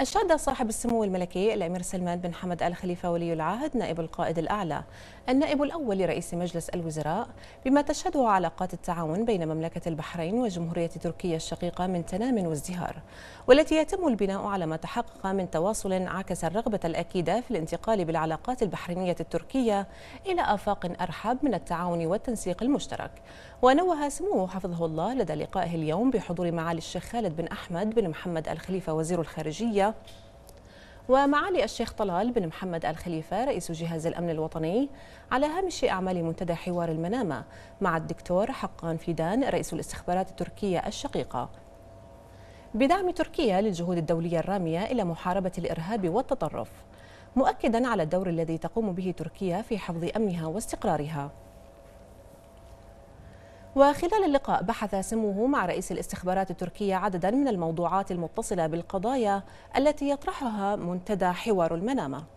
أشاد صاحب السمو الملكي الأمير سلمان بن حمد آل خليفة ولي العهد نائب القائد الأعلى النائب الأول لرئيس مجلس الوزراء بما تشهده علاقات التعاون بين مملكة البحرين وجمهورية تركيا الشقيقة من تنام وازدهار والتي يتم البناء على ما تحقق من تواصل عكس الرغبة الأكيدة في الانتقال بالعلاقات البحرينية التركية إلى آفاق أرحب من التعاون والتنسيق المشترك ونوه سموه حفظه الله لدى لقائه اليوم بحضور معالي الشيخ خالد بن أحمد بن محمد الخليفة وزير الخارجية ومعالي الشيخ طلال بن محمد الخليفة رئيس جهاز الأمن الوطني على هامش أعمال منتدى حوار المنامة مع الدكتور حقان فيدان رئيس الاستخبارات التركية الشقيقة بدعم تركيا للجهود الدولية الرامية إلى محاربة الإرهاب والتطرف مؤكدا على الدور الذي تقوم به تركيا في حفظ أمنها واستقرارها وخلال اللقاء بحث سموه مع رئيس الاستخبارات التركية عددا من الموضوعات المتصلة بالقضايا التي يطرحها منتدى حوار المنامة